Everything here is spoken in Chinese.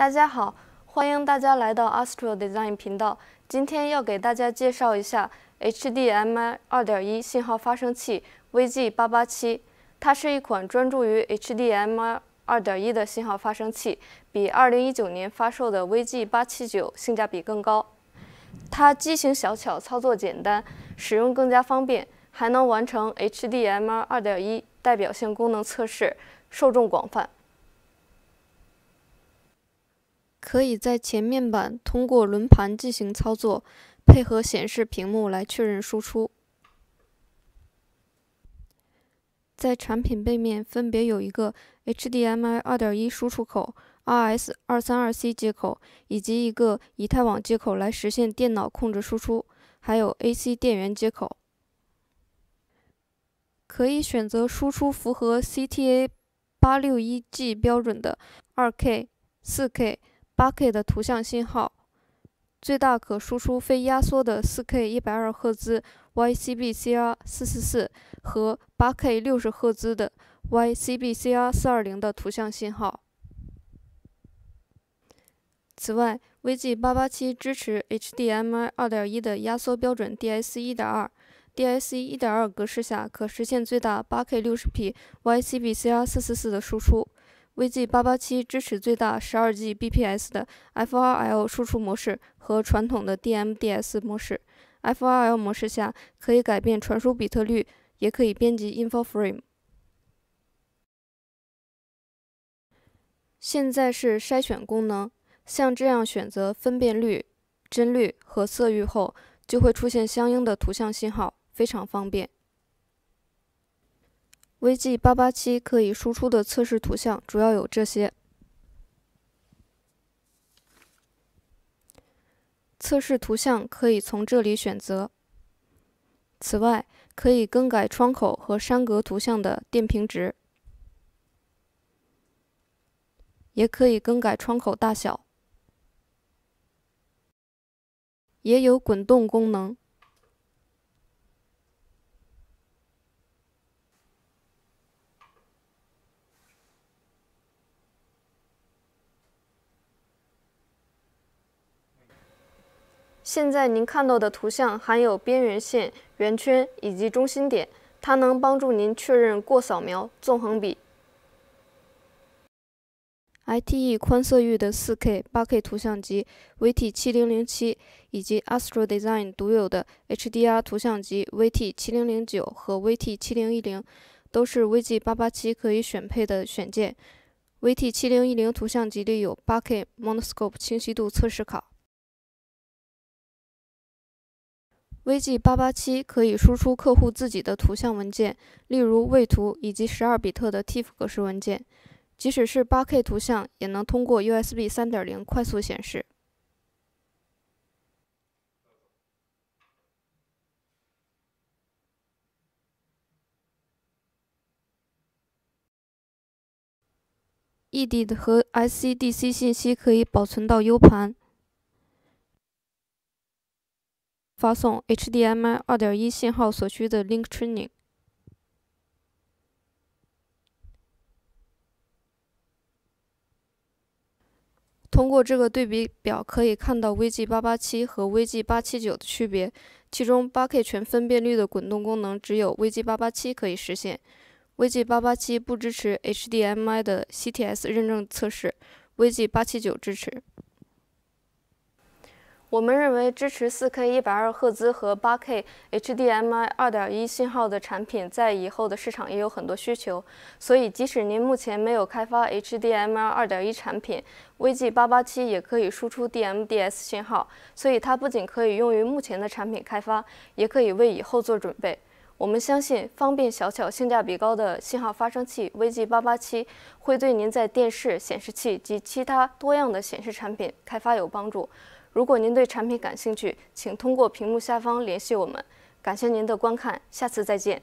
大家好，欢迎大家来到 Astro Design 频道。今天要给大家介绍一下 HDMI 2.1信号发生器 VG887。它是一款专注于 HDMI 2.1的信号发生器，比2019年发售的 VG879 性价比更高。它机型小巧，操作简单，使用更加方便，还能完成 HDMI 2.1代表性功能测试，受众广泛。可以在前面板通过轮盘进行操作，配合显示屏幕来确认输出。在产品背面分别有一个 HDMI 2.1输出口、RS 232C 接口以及一个以太网接口来实现电脑控制输出，还有 AC 电源接口，可以选择输出符合 CTA 861G 标准的 2K、4K。八 K 的图像信号，最大可输出非压缩的四 K 一百二赫兹 YCbCr 四四四和八 K 六十赫兹的 YCbCr 四二零的图像信号。此外，VG 八八七支持 HDMI 二点一的压缩标准 d s c 一点二，DIC 一点二格式下可实现最大八 K 六十 p YCbCr 四四四的输出。VG 八八七支持最大十二 Gbps 的 FRL 输出模式和传统的 DMDS 模式。FRL 模式下可以改变传输比特率，也可以编辑 Info Frame。现在是筛选功能，像这样选择分辨率、帧率和色域后，就会出现相应的图像信号，非常方便。VG 八八七可以输出的测试图像主要有这些。测试图像可以从这里选择。此外，可以更改窗口和栅格图像的电平值，也可以更改窗口大小，也有滚动功能。现在您看到的图像含有边缘线、圆圈以及中心点，它能帮助您确认过扫描纵横比。ITE 宽色域的 4K、8K 图像集 VT7007 以及 Astro Design 独有的 HDR 图像集 VT7009 和 VT7010，都是 VG887 可以选配的选件。VT7010 图像集里有 8K Monoscope 清晰度测试卡。VG887 可以输出客户自己的图像文件，例如位图以及十二比特的 TIFF 格式文件。即使是八 K 图像，也能通过 USB 3.0快速显示。ED 和 s c d c 信息可以保存到 U 盘。发送 HDMI 二点一信号所需的 Link Training。通过这个对比表可以看到 VG 八八七和 VG 八七九的区别。其中八 K 全分辨率的滚动功能只有 VG 八八七可以实现。VG 八八七不支持 HDMI 的 CTS 认证测试，VG 八七九支持。我们认为支持 4K 120赫兹和 8K HDMI 2.1信号的产品，在以后的市场也有很多需求。所以，即使您目前没有开发 HDMI 2.1产品，VG887 也可以输出 DMDS 信号。所以，它不仅可以用于目前的产品开发，也可以为以后做准备。我们相信，方便、小巧、性价比高的信号发生器 VG887 会对您在电视、显示器及其他多样的显示产品开发有帮助。如果您对产品感兴趣，请通过屏幕下方联系我们。感谢您的观看，下次再见。